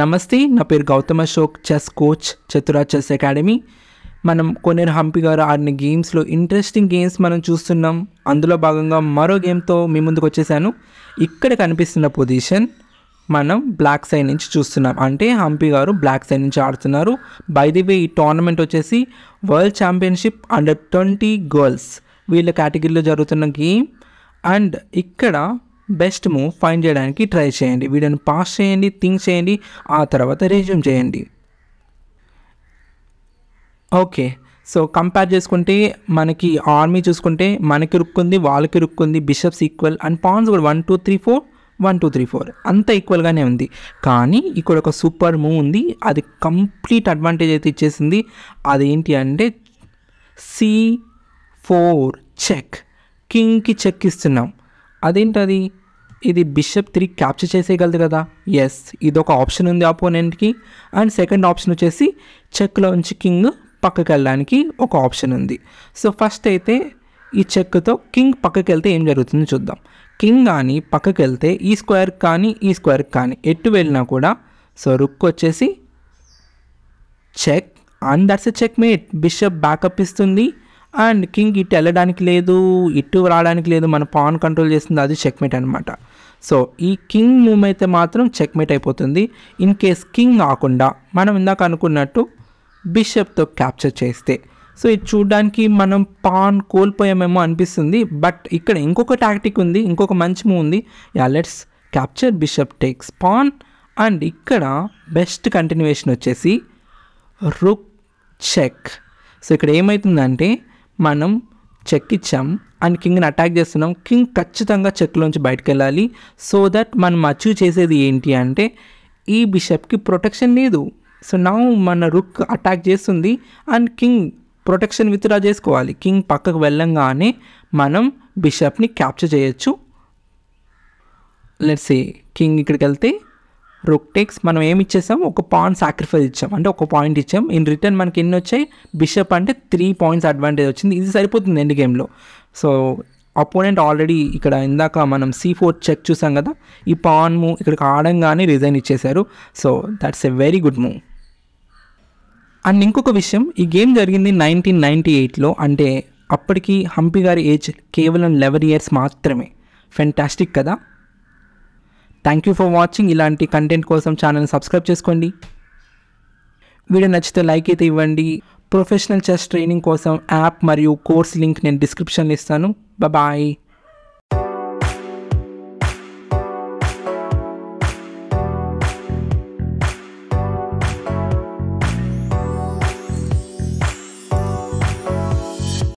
నమస్తే నా పేరు Gautam Ashok chess coach Chatura chess academy మనం కొనేరు హంపి గారు ఆడిన గేమ్స్లో ఇంట్రెస్టింగ్ గేమ్స్ మనం చూస్తున్నాం అందులో భాగంగా మరో గేమ్తో మీ ముందుకు వచ్చేసాను ఇక్కడ కనిపిస్తున్న పొజిషన్ మనం బ్లాక్ సైడ్ నుంచి చూస్తున్నాం అంటే హంపి గారు బ్లాక్ సైడ్ నుంచి ఆడుతున్నారు బై ది వే ఈ టోర్నమెంట్ వచ్చేసి world championship under twenty girls వీళ్ళ కేటగిరీలో జరుగుతున్న గేమ్ అండ్ ఇక్కడ బెస్ట్ మూవ్ ఫైండ్ చేయడానికి ట్రై చేయండి వీడియోని పాస్ చేయండి థింక్ చేయండి ఆ తర్వాత రెజ్యూమ్ చేయండి ఓకే సో కంపేర్ చేసుకుంటే మనకి ఆర్మీ చూసుకుంటే మనకి రుక్కుంది వాళ్ళకి రుక్కుంది బిషప్స్ ఈక్వల్ అండ్ పాన్స్ కూడా one two three four one two three four అంత ఈక్వల్గానే ఉంది కానీ ఇక్కడ ఒక సూపర్ మూవ్ ఉంది అది కంప్లీట్ అడ్వాంటేజ్ అయితే ఇచ్చేసింది అదేంటి అంటే సి ఫోర్ చెక్ కింగ్కి చెక్ ఇస్తున్నాం అదేంటది ఇది బిషప్ త్రీ క్యాప్చర్ చేసేయగలదు కదా ఎస్ ఇది ఒక ఆప్షన్ ఉంది ఆపోనెంట్కి అండ్ సెకండ్ ఆప్షన్ వచ్చేసి చెక్లో ఉంచి కింగ్ పక్కకి వెళ్ళడానికి ఒక ఆప్షన్ ఉంది సో ఫస్ట్ అయితే ఈ చెక్తో కింగ్ పక్కకి వెళ్తే ఏం జరుగుతుందో చూద్దాం కింగ్ కానీ పక్కకి వెళ్తే ఈ స్క్వేర్ కానీ ఈ స్క్వేర్ కానీ ఎటు వెళ్ళినా కూడా సో రుక్ వచ్చేసి check and that's a checkmate bishop backup ఇస్తుంది అండ్ కింగ్ ఇటు వెళ్ళడానికి లేదు ఇటు రావడానికి లేదు మన పాన్ కంట్రోల్ చేస్తుంది అది చెక్మేట్ అనమాట సో ఈ కింగ్ మూవ్ అయితే మాత్రం చెక్మేట్ అయిపోతుంది ఇన్ కేస్ కింగ్ కాకుండా మనం ఇందాక అనుకున్నట్టు బిషప్తో క్యాప్చర్ చేస్తే సో ఇది చూడడానికి మనం పాన్ కోల్పోయామేమో అనిపిస్తుంది బట్ ఇక్కడ ఇంకొక టాక్టిక్ ఉంది ఇంకొక మంచి మూవ్ ఉంది yeah let's capture bishop takes pawn and ఇక్కడ బెస్ట్ కంటిన్యూషన్ వచ్చేసి రుక్ చెక్ సో ఇక్కడ ఏమవుతుందంటే మనం చెక్ ఇచ్చాం అండ్ కింగ్ని అటాక్ చేస్తున్నాం కింగ్ ఖచ్చితంగా చెక్లోంచి బయటకు వెళ్ళాలి సో దట్ మనం అచీవ్ చేసేది ఏంటి అంటే ఈ బిషప్కి ప్రొటెక్షన్ లేదు సో నా మన రుక్ అటాక్ చేస్తుంది అండ్ కింగ్ ప్రొటెక్షన్ విత్డ్రా చేసుకోవాలి కింగ్ పక్కకు వెళ్ళంగానే మనం బిషప్ని క్యాప్చర్ చేయొచ్చు లెట్సే కింగ్ ఇక్కడికి వెళ్తే రొక్టెక్స్ మనం ఏమి ఇచ్చేసాం ఒక పాయింట్ సాక్రిఫైస్ ఇచ్చాం అంటే ఒక పాయింట్ ఇచ్చాం ఇన్ రిటర్న్ మనకి ఎన్ని వచ్చాయి బిషప్ అంటే త్రీ పాయింట్స్ అడ్వాంటేజ్ వచ్చింది ఇది సరిపోతుంది ఎండ్ గేమ్లో సో అపోనెంట్ ఆల్రెడీ ఇక్కడ ఇందాక మనం సీ ఫోర్ చెక్ చూసాం కదా ఈ పాన్ మూవ్ ఇక్కడికి ఆడంగానే రిజైన్ ఇచ్చేశారు so that's a very good move and ఇంకొక విషయం ఈ గేమ్ జరిగింది నైన్టీన్ నైంటీ ఎయిట్లో అంటే అప్పటికి హంపి గారి ఏజ్ కేవలం లెవెన్ ఇయర్స్ మాత్రమే ఫెంటాస్టిక్ కదా థ్యాంక్ యూ ఫర్ వాచింగ్ ఇలాంటి కంటెంట్ కోసం ఛానల్ని సబ్స్క్రైబ్ చేసుకోండి వీడియో నచ్చితే లైక్ అయితే ఇవ్వండి ప్రొఫెషనల్ చెస్ ట్రైనింగ్ కోసం యాప్ మరియు కోర్స్ లింక్ నేను డిస్క్రిప్షన్లో ఇస్తాను బాయ్